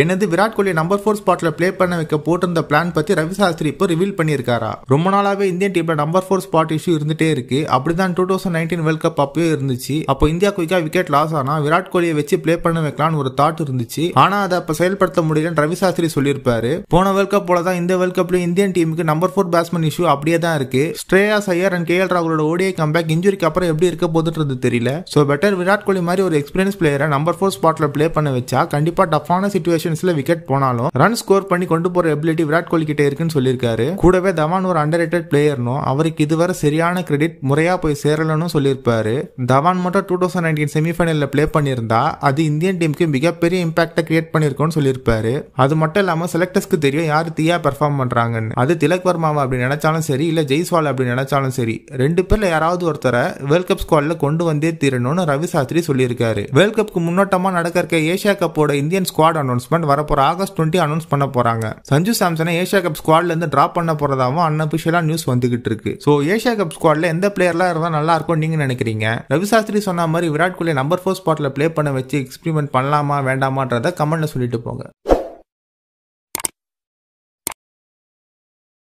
எனது Virat Kohli number four ஸ்பாட்ல play பண்ண வைக்க போட்டிருந்த பிளான் பத்தி ரவி சாஸ்திரி இப்போ ரிவீல் பண்ணியிருக்காரா ரொம்ப நாளாவே இந்தியன் டீம்ல நம்பர் ஃபோர் ஸ்பாட் இஷ்யூ இருந்துட்டே இருக்கு அப்படிதான் two thousand nineteen world cup அப்பயே இருந்துச்சு அப்போ இந்தியா குயிக்கா விக்கெட் லாஸ் ஆனா விராட் கோலியை வச்சு பிளே பண்ண வைக்கலாம்னு ஒரு தாட் இருந்துச்சு ஆனா அதை அப்ப செயல்படுத்த முடியலன்னு ரவி சாஸ்திரி சொல்லியிருப்பாரு போன வேர்ல்ட் கப் போல தான் இந்த வேர்ல்ட் கப்ல இந்தியன் டீமுக்கு நம்பர் ஃபோர் பேட்ஸ்மேன் இஷ்யூ அப்படியே தான் இருக்கு ஸ்ரேயா சையர் அண்ட் கே ராகுலோட ஓடிஐ கம்பேக் இன்ஜுரிக்கு அப்புறம் எப்படி இருக்க போதுன்றது தெரியல சோ பெட்டர் விராட் கோலி மாதிரி ஒரு எக்ஸ்பீரியன்ஸ் பிளேயரை நம்பர் ஃபோர் ஸ்பாட்ல பிளே பண்ண வச்சா கண்டிப்பா டஃபான சுச்சுவேஷன் சிச்சுவேஷன்ஸ்ல விக்கெட் போனாலும் ரன் ஸ்கோர் பண்ணி கொண்டு போற எபிலிட்டி விராட் கோலி கிட்ட இருக்குன்னு சொல்லியிருக்காரு கூடவே தவான் ஒரு அண்டர் ரேட்டட் பிளேயர்னும் அவருக்கு இதுவரை சரியான கிரெடிட் முறையா போய் சேரலன்னு சொல்லியிருப்பாரு தவான் மட்டும் டூ தௌசண்ட் நைன்டீன் செமிஃபைனல்ல பிளே பண்ணியிருந்தா அது இந்தியன் டீமுக்கு மிகப்பெரிய இம்பாக்டை கிரியேட் பண்ணிருக்கோம்னு சொல்லியிருப்பாரு அது மட்டும் இல்லாம செலக்டர்ஸ்க்கு தெரியும் யார் தீயா பெர்ஃபார்ம் பண்றாங்கன்னு அது திலக் வர்மாவா அப்படி நினைச்சாலும் சரி இல்ல ஜெய்ஸ்வால் அப்படி நினைச்சாலும் சரி ரெண்டு பேர்ல யாராவது ஒருத்தரை வேர்ல்ட் கப் ஸ்குவாட்ல கொண்டு வந்தே தீரணும்னு ரவி சாஸ்திரி சொல்லியிருக்காரு வேர்ல்ட் கப்க்கு முன்னோட்டமா நடக்க இருக்க ஏஷியா கப்போட இந்தியன் ஸ்குவாட் அனௌன்ஸ் அனௌன்ஸ்மெண்ட் வரப்போற ஆகஸ்ட் டுவெண்ட்டி அனௌன்ஸ் பண்ண போறாங்க சஞ்சு சாம்சனை ஏஷியா கப் ஸ்குவாட்ல இருந்து டிராப் பண்ண போறதாவும் அன்அபிஷியலா நியூஸ் வந்துகிட்டு இருக்கு சோ ஏஷியா கப் ஸ்குவாட்ல எந்த பிளேயர்லாம் இருந்தா நல்லா இருக்கும் நீங்க நினைக்கிறீங்க ரவி சாஸ்திரி சொன்ன மாதிரி விராட் கோலி நம்பர் ஃபோர் ஸ்பாட்ல பிளே பண்ண வச்சு எக்ஸ்பிரிமெண்ட் பண்ணலாமா வேண்டாமான்றத கமெண்ட்ல சொல்லிட்டு போங்க